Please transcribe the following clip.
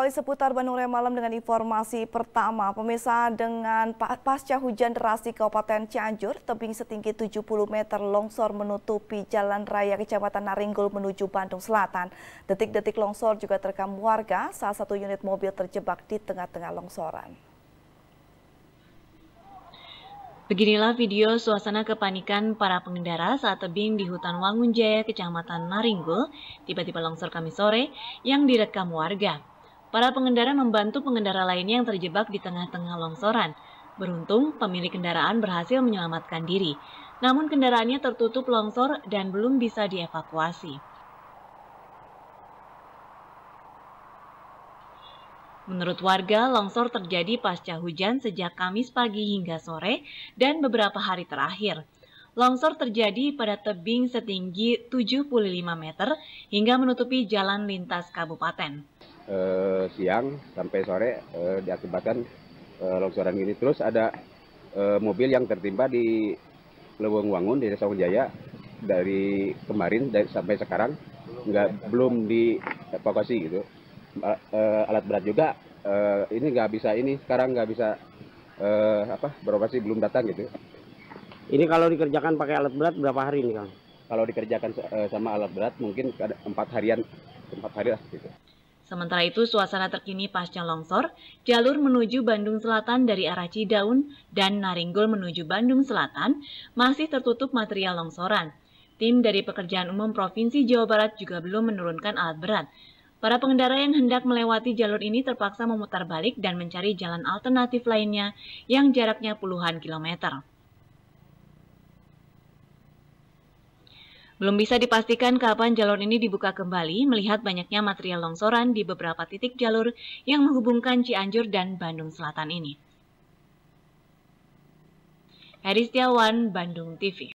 Kali seputar Bandung Raya Malam dengan informasi pertama, pemirsa dengan pasca hujan deras di Kabupaten Cianjur, tebing setinggi 70 meter longsor menutupi jalan raya Kecamatan Naringgul menuju Bandung Selatan. Detik-detik longsor juga terekam warga, salah satu unit mobil terjebak di tengah-tengah longsoran. Beginilah video suasana kepanikan para pengendara saat tebing di hutan Wangunjaya, Kecamatan Naringgul, tiba-tiba longsor kami sore yang direkam warga. Para pengendara membantu pengendara lainnya yang terjebak di tengah-tengah longsoran. Beruntung, pemilik kendaraan berhasil menyelamatkan diri. Namun kendaraannya tertutup longsor dan belum bisa dievakuasi. Menurut warga, longsor terjadi pasca hujan sejak Kamis pagi hingga sore dan beberapa hari terakhir. Longsor terjadi pada tebing setinggi 75 meter hingga menutupi jalan lintas kabupaten eh, siang sampai sore eh, diakibatkan eh, longsoran ini. Terus ada eh, mobil yang tertimpa di Leweng Wangun di Desa Jaya dari kemarin dari, sampai sekarang nggak belum dievakuasi gitu. Eh, alat berat juga eh, ini nggak bisa ini sekarang nggak bisa eh, apa beroperasi belum datang gitu. Ini kalau dikerjakan pakai alat berat berapa hari ini kang? Kalau dikerjakan eh, sama alat berat mungkin empat harian, empat hari lah gitu. Sementara itu, suasana terkini pasca longsor, jalur menuju Bandung Selatan dari arah Cidaun dan Naringgul menuju Bandung Selatan masih tertutup material longsoran. Tim dari Pekerjaan Umum Provinsi Jawa Barat juga belum menurunkan alat berat. Para pengendara yang hendak melewati jalur ini terpaksa memutar balik dan mencari jalan alternatif lainnya yang jaraknya puluhan kilometer. Belum bisa dipastikan kapan jalur ini dibuka kembali melihat banyaknya material longsoran di beberapa titik jalur yang menghubungkan Cianjur dan Bandung Selatan ini. Heri Setiawan, Bandung TV